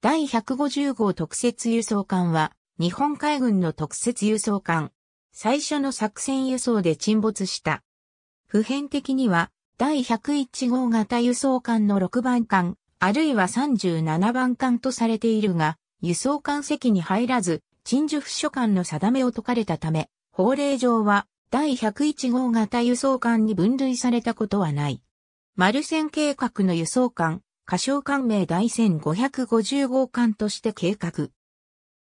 第150号特設輸送艦は、日本海軍の特設輸送艦。最初の作戦輸送で沈没した。普遍的には、第101号型輸送艦の6番艦、あるいは37番艦とされているが、輸送艦席に入らず、陳述書艦の定めを解かれたため、法令上は、第101号型輸送艦に分類されたことはない。マルセン計画の輸送艦、歌唱官名第1550号館として計画。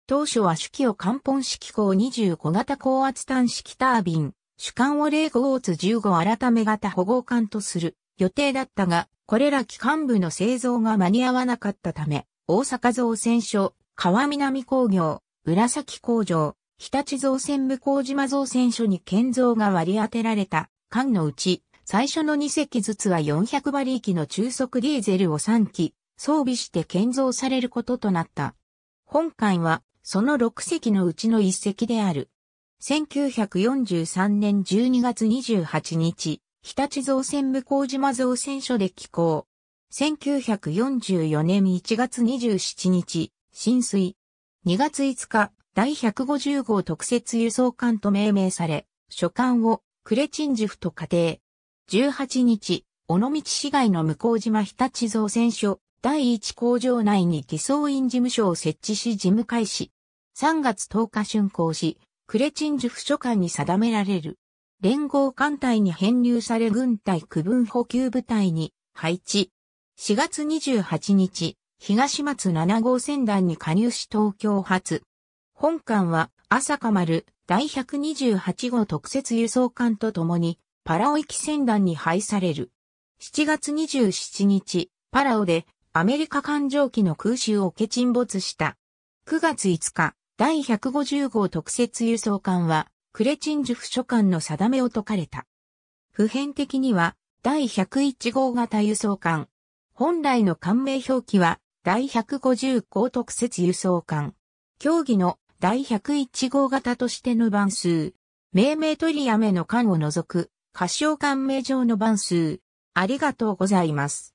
当初は主機を関本式鋼25型高圧端式タービン、主艦を0号ツ15改め型保護艦とする予定だったが、これら機関部の製造が間に合わなかったため、大阪造船所、川南工業、浦崎工場、日立造船向島造船所に建造が割り当てられた、間のうち、最初の2隻ずつは400馬力の中速ディーゼルを3機装備して建造されることとなった。本艦はその6隻のうちの1隻である。1943年12月28日、日立造船向島造船所で寄港。1944年1月27日、浸水。2月5日、第150号特設輸送艦と命名され、所管をクレチンジフと仮定。18日、尾道市街の向島日立造船所第1工場内に偽装員事務所を設置し事務開始。3月10日竣工し、クレチンジュ府所管に定められる。連合艦隊に編入され軍隊区分補給部隊に配置。4月28日、東松7号船団に加入し東京発。本艦は、朝か丸第128号特設輸送艦とともに、パラオ行き船団に配される。7月27日、パラオでアメリカ艦上機の空襲を受け沈没した。9月5日、第150号特設輸送艦は、クレチンジュ不書艦の定めを解かれた。普遍的には、第101号型輸送艦。本来の艦名表記は、第150号特設輸送艦。競技の第101号型としての番数。命名取りやめの艦を除く、歌唱感銘状の番数、ありがとうございます。